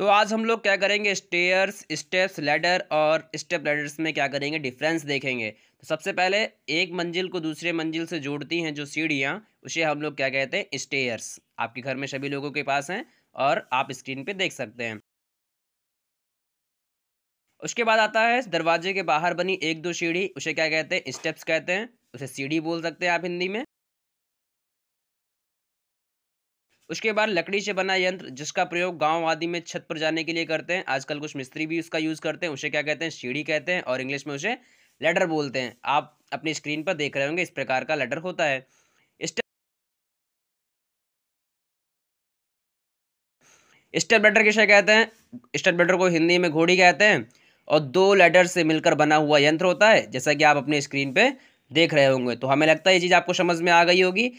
तो आज हम लोग क्या करेंगे स्टेयर्स स्टेप्स लेडर और स्टेप लेडर्स में क्या करेंगे डिफरेंस देखेंगे तो सबसे पहले एक मंजिल को दूसरे मंजिल से जोड़ती हैं जो सीढ़ियाँ उसे हम लोग क्या कहते हैं स्टेयर्स आपके घर में सभी लोगों के पास हैं और आप स्क्रीन पे देख सकते हैं उसके बाद आता है दरवाजे के बाहर बनी एक दो सीढ़ी उसे क्या कहते हैं स्टेप्स कहते हैं उसे सीढ़ी बोल सकते हैं आप हिंदी में उसके बाद लकड़ी से बना यंत्र जिसका प्रयोग गांव आदि में छत पर जाने के लिए करते हैं आजकल कुछ मिस्त्री भी उसका यूज़ करते हैं उसे क्या कहते हैं सीढ़ी कहते हैं और इंग्लिश में उसे लेटर बोलते हैं आप अपनी स्क्रीन पर देख रहे होंगे इस प्रकार का लेटर होता है स्टेप लेटर किसे कहते हैं स्टेप लेटर को हिंदी में घोड़ी कहते हैं और दो लेटर से मिलकर बना हुआ यंत्र होता है जैसा कि आप अपने स्क्रीन पे देख रहे होंगे तो हमें लगता है ये चीज़ आपको समझ में आ गई होगी